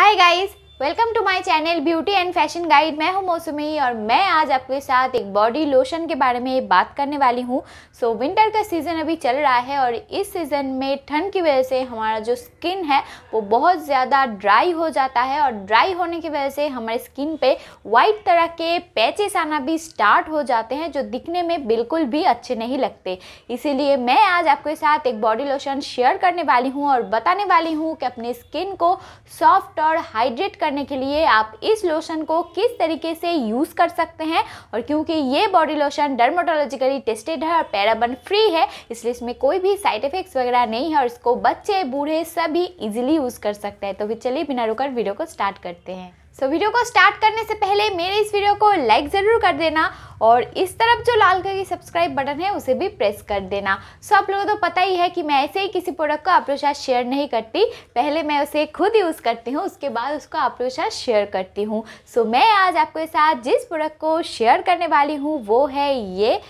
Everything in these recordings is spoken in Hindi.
Hi guys, welcome to my channel beauty and fashion guide मैं हूं मौसमी और मैं आज आपके साथ एक बॉडी लोशन के बारे में बात करने वाली हूं सो so, विंटर का सीज़न अभी चल रहा है और इस सीज़न में ठंड की वजह से हमारा जो स्किन है वो बहुत ज़्यादा ड्राई हो जाता है और ड्राई होने की वजह से हमारे स्किन पे वाइट तरह के पैचेस आना भी स्टार्ट हो जाते हैं जो दिखने में बिल्कुल भी अच्छे नहीं लगते इसीलिए मैं आज आपके साथ एक बॉडी लोशन शेयर करने वाली हूँ और बताने वाली हूँ कि अपने स्किन को सॉफ्ट और हाइड्रेट कर करने के लिए आप इस लोशन को किस तरीके से यूज़ कर सकते हैं और क्योंकि ये बॉडी लोशन डर्मोटोलॉजिकली टेस्टेड है और पैराबन फ्री है इसलिए इसमें कोई भी साइड इफेक्ट्स वगैरह नहीं है और इसको बच्चे बूढ़े सभी इजीली यूज़ कर सकते हैं तो फिर चलिए बिना रुकर वीडियो को स्टार्ट करते हैं सो so, वीडियो को स्टार्ट करने से पहले मेरे इस वीडियो को लाइक ज़रूर कर देना और इस तरफ जो लाल कलर की सब्सक्राइब बटन है उसे भी प्रेस कर देना सो so, आप लोगों को तो पता ही है कि मैं ऐसे ही किसी प्रोडक्ट को आप लोगों के साथ शेयर नहीं करती पहले मैं उसे खुद यूज़ करती हूँ उसके बाद उसको आप लोगों के साथ शेयर करती हूँ सो so, मैं आज आपके साथ जिस प्रोडक्ट को शेयर करने वाली हूँ वो है ये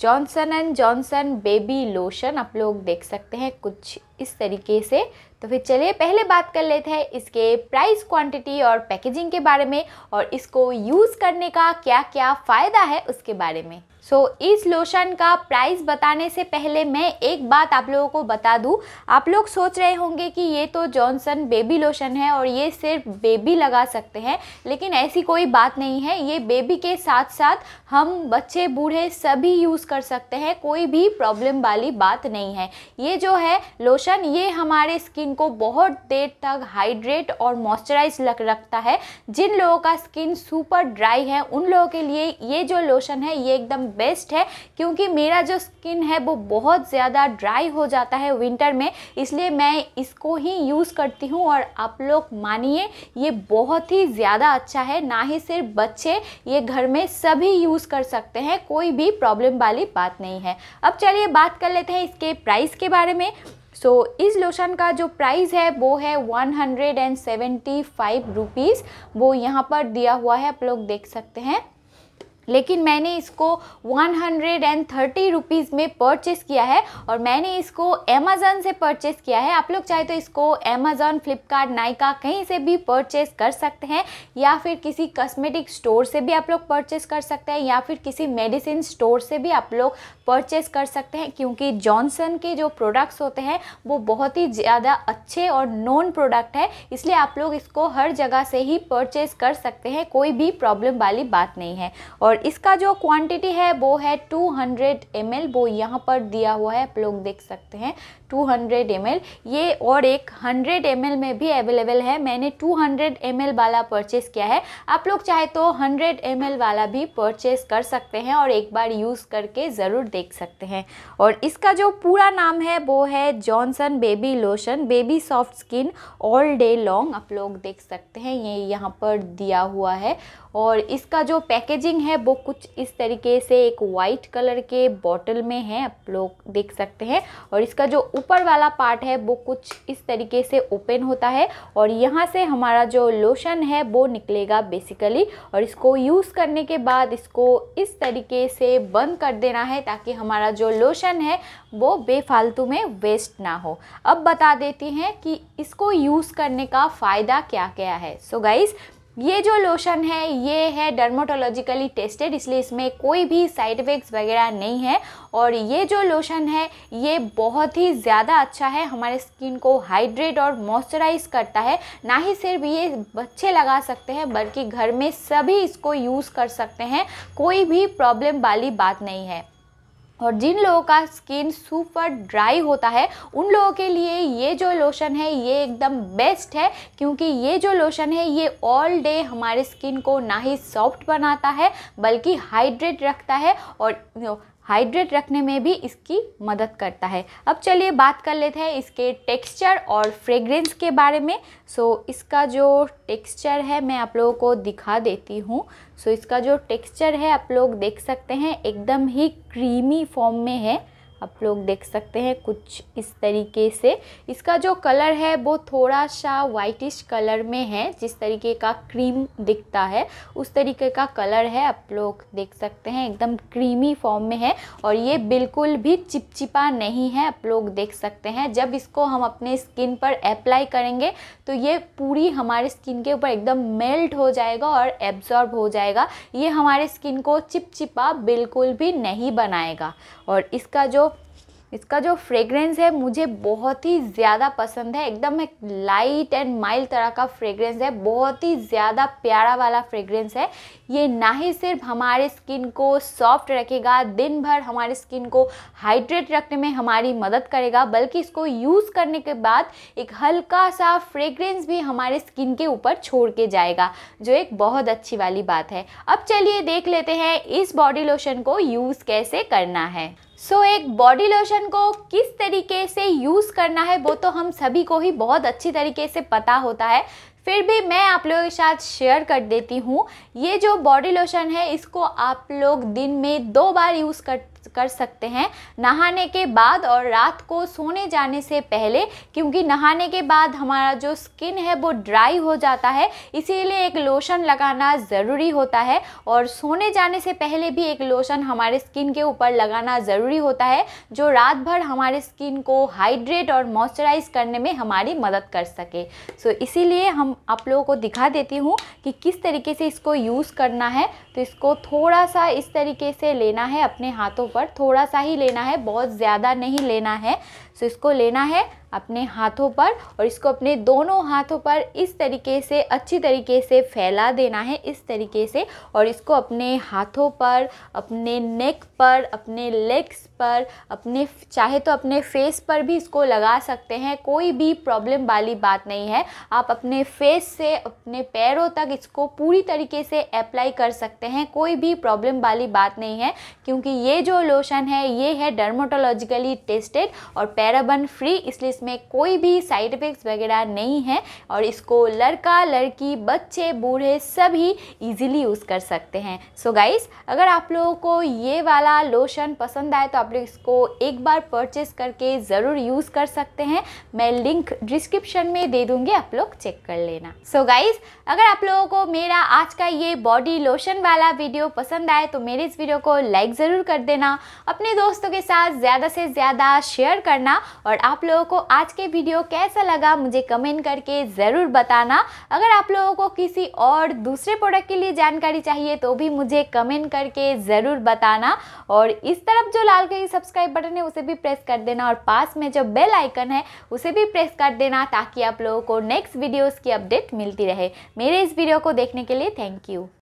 Johnson and Johnson baby lotion आप लोग देख सकते हैं कुछ इस तरीके से तो फिर चलिए पहले बात कर लेते हैं इसके प्राइस क्वांटिटी और पैकेजिंग के बारे में और इसको यूज़ करने का क्या क्या फ़ायदा है उसके बारे में सो so, इस लोशन का प्राइस बताने से पहले मैं एक बात आप लोगों को बता दूं आप लोग सोच रहे होंगे कि ये तो जॉनसन बेबी लोशन है और ये सिर्फ बेबी लगा सकते हैं लेकिन ऐसी कोई बात नहीं है ये बेबी के साथ साथ हम बच्चे बूढ़े सभी यूज़ कर सकते हैं कोई भी प्रॉब्लम वाली बात नहीं है ये जो है लोशन लोशन ये हमारे स्किन को बहुत देर तक हाइड्रेट और मॉइस्चराइज लग रखता है जिन लोगों का स्किन सुपर ड्राई है उन लोगों के लिए ये जो लोशन है ये एकदम बेस्ट है क्योंकि मेरा जो स्किन है वो बहुत ज़्यादा ड्राई हो जाता है विंटर में इसलिए मैं इसको ही यूज़ करती हूँ और आप लोग मानिए ये बहुत ही ज़्यादा अच्छा है ना ही सिर्फ बच्चे ये घर में सभी यूज़ कर सकते हैं कोई भी प्रॉब्लम वाली बात नहीं है अब चलिए बात कर लेते हैं इसके प्राइस के बारे में सो so, इस लोशन का जो प्राइस है वो है one hundred and seventy five rupees वो यहाँ पर दिया हुआ है आप लोग देख सकते हैं लेकिन मैंने इसको one hundred and thirty rupees में परचेस किया है और मैंने इसको अमेज़न से परचेस किया है आप लोग चाहे तो इसको अमेज़न फ्लिपकार्ट नाइका कहीं से भी परचेस कर सकते हैं या फिर किसी कॉस्मेटिक स्टोर से भी आप लोग परचेस कर सकते हैं या फिर किसी मेडिसिन स्टोर से भी आप लोग परचेस कर सकते हैं क्योंकि जॉनसन के जो प्रोडक्ट्स होते हैं वो बहुत ही ज़्यादा अच्छे और नॉन प्रोडक्ट है इसलिए आप लोग इसको हर जगह से ही परचेस कर सकते हैं कोई भी प्रॉब्लम वाली बात नहीं है और और इसका जो क्वांटिटी है वो है 200 हंड्रेड वो यहाँ पर दिया हुआ है आप लोग देख सकते हैं 200 हंड्रेड ये और एक 100 एम में भी अवेलेबल है मैंने 200 हंड्रेड वाला परचेस किया है आप लोग चाहे तो 100 एम वाला भी परचेस कर सकते हैं और एक बार यूज़ करके ज़रूर देख सकते हैं और इसका जो पूरा नाम है वो है Johnson baby lotion baby soft skin all day long आप लोग देख सकते हैं ये यहाँ पर दिया हुआ है और इसका जो पैकेजिंग है वो कुछ इस तरीके से एक वाइट कलर के बॉटल में है आप लोग देख सकते हैं और इसका जो ऊपर वाला पार्ट है वो कुछ इस तरीके से ओपन होता है और यहाँ से हमारा जो लोशन है वो निकलेगा बेसिकली और इसको यूज़ करने के बाद इसको इस तरीके से बंद कर देना है ताकि हमारा जो लोशन है वो बेफालतू में वेस्ट ना हो अब बता देती हैं कि इसको यूज़ करने का फ़ायदा क्या क्या है सो so गाइज़ ये जो लोशन है ये है डर्मोटोलॉजिकली टेस्टेड इसलिए इसमें कोई भी साइड इफ़ेक्ट्स वगैरह नहीं है और ये जो लोशन है ये बहुत ही ज़्यादा अच्छा है हमारे स्किन को हाइड्रेट और मॉइस्चराइज करता है ना ही सिर्फ ये बच्चे लगा सकते हैं बल्कि घर में सभी इसको यूज़ कर सकते हैं कोई भी प्रॉब्लम वाली बात नहीं है और जिन लोगों का स्किन सुपर ड्राई होता है उन लोगों के लिए ये जो लोशन है ये एकदम बेस्ट है क्योंकि ये जो लोशन है ये ऑल डे हमारे स्किन को ना ही सॉफ्ट बनाता है बल्कि हाइड्रेट रखता है और हाइड्रेट रखने में भी इसकी मदद करता है अब चलिए बात कर लेते हैं इसके टेक्सचर और फ्रेग्रेंस के बारे में सो so, इसका जो टेक्सचर है मैं आप लोगों को दिखा देती हूँ सो so, इसका जो टेक्सचर है आप लोग देख सकते हैं एकदम ही क्रीमी फॉर्म में है आप लोग देख सकते हैं कुछ इस तरीके से इसका जो कलर है वो थोड़ा सा वाइटिश कलर में है जिस तरीके का क्रीम दिखता है उस तरीके का कलर है आप लोग देख सकते हैं एकदम क्रीमी फॉर्म में है और ये बिल्कुल भी चिपचिपा नहीं है आप लोग देख सकते हैं जब इसको हम अपने स्किन पर अप्लाई करेंगे तो ये पूरी हमारे स्किन के ऊपर एकदम मेल्ट हो जाएगा और एब्जॉर्ब हो जाएगा ये हमारे स्किन को चिपचिपा बिल्कुल भी नहीं बनाएगा और इसका जो इसका जो फ्रेगरेंस है मुझे बहुत ही ज़्यादा पसंद है एकदम एक लाइट एंड माइल्ड तरह का फ्रेगरेंस है बहुत ही ज़्यादा प्यारा वाला फ्रेगरेंस है ये ना ही सिर्फ हमारे स्किन को सॉफ्ट रखेगा दिन भर हमारे स्किन को हाइड्रेट रखने में हमारी मदद करेगा बल्कि इसको यूज़ करने के बाद एक हल्का सा फ्रेगरेंस भी हमारे स्किन के ऊपर छोड़ के जाएगा जो एक बहुत अच्छी वाली बात है अब चलिए देख लेते हैं इस बॉडी लोशन को यूज़ कैसे करना है सो so, एक बॉडी लोशन को किस तरीके से यूज़ करना है वो तो हम सभी को ही बहुत अच्छी तरीके से पता होता है फिर भी मैं आप लोगों के साथ शेयर कर देती हूँ ये जो बॉडी लोशन है इसको आप लोग दिन में दो बार यूज़ कर कर सकते हैं नहाने के बाद और रात को सोने जाने से पहले क्योंकि नहाने के बाद हमारा जो स्किन है वो ड्राई हो जाता है इसीलिए एक लोशन लगाना ज़रूरी होता है और सोने जाने से पहले भी एक लोशन हमारे स्किन के ऊपर लगाना ज़रूरी होता है जो रात भर हमारे स्किन को हाइड्रेट और मॉइस्चराइज करने में हमारी मदद कर सके सो so, इसीलिए हम आप लोगों को दिखा देती हूँ कि किस तरीके से इसको यूज़ करना है तो इसको थोड़ा सा इस तरीके से लेना है अपने हाथों ऊपर थोड़ा सा ही लेना है बहुत ज़्यादा नहीं लेना है सो इसको लेना है अपने हाथों पर और इसको अपने दोनों हाथों पर इस तरीके से अच्छी तरीके से फैला देना है इस तरीके से और इसको अपने हाथों पर अपने नेक पर अपने लेग्स पर अपने चाहे तो अपने फेस पर भी इसको लगा सकते हैं कोई भी प्रॉब्लम वाली बात नहीं है आप अपने फेस से अपने पैरों तक इसको पूरी तरीके से अप्लाई कर सकते हैं कोई भी प्रॉब्लम वाली बात नहीं है क्योंकि ये जो लोशन है ये है डर्मोटोलॉजिकली टेस्टेड और पैराबन फ्री इसलिए जिसमें कोई भी साइड इफ़ेक्ट्स वगैरह नहीं है और इसको लड़का लड़की बच्चे बूढ़े सभी इजीली यूज़ कर सकते हैं सो so गाइस अगर आप लोगों को ये वाला लोशन पसंद आए तो आप लोग इसको एक बार परचेस करके ज़रूर यूज़ कर सकते हैं मैं लिंक डिस्क्रिप्शन में दे दूँगी आप लोग चेक कर लेना सो so गाइज़ अगर आप लोगों को मेरा आज का ये बॉडी लोशन वाला वीडियो पसंद आए तो मेरे इस वीडियो को लाइक ज़रूर कर देना अपने दोस्तों के साथ ज़्यादा से ज़्यादा शेयर करना और आप लोगों को आज के वीडियो कैसा लगा मुझे कमेंट करके ज़रूर बताना अगर आप लोगों को किसी और दूसरे प्रोडक्ट के लिए जानकारी चाहिए तो भी मुझे कमेंट करके ज़रूर बताना और इस तरफ जो लाल कलर सब्सक्राइब बटन है उसे भी प्रेस कर देना और पास में जो बेल आइकन है उसे भी प्रेस कर देना ताकि आप लोगों को नेक्स्ट वीडियोज़ की अपडेट मिलती रहे मेरे इस वीडियो को देखने के लिए थैंक यू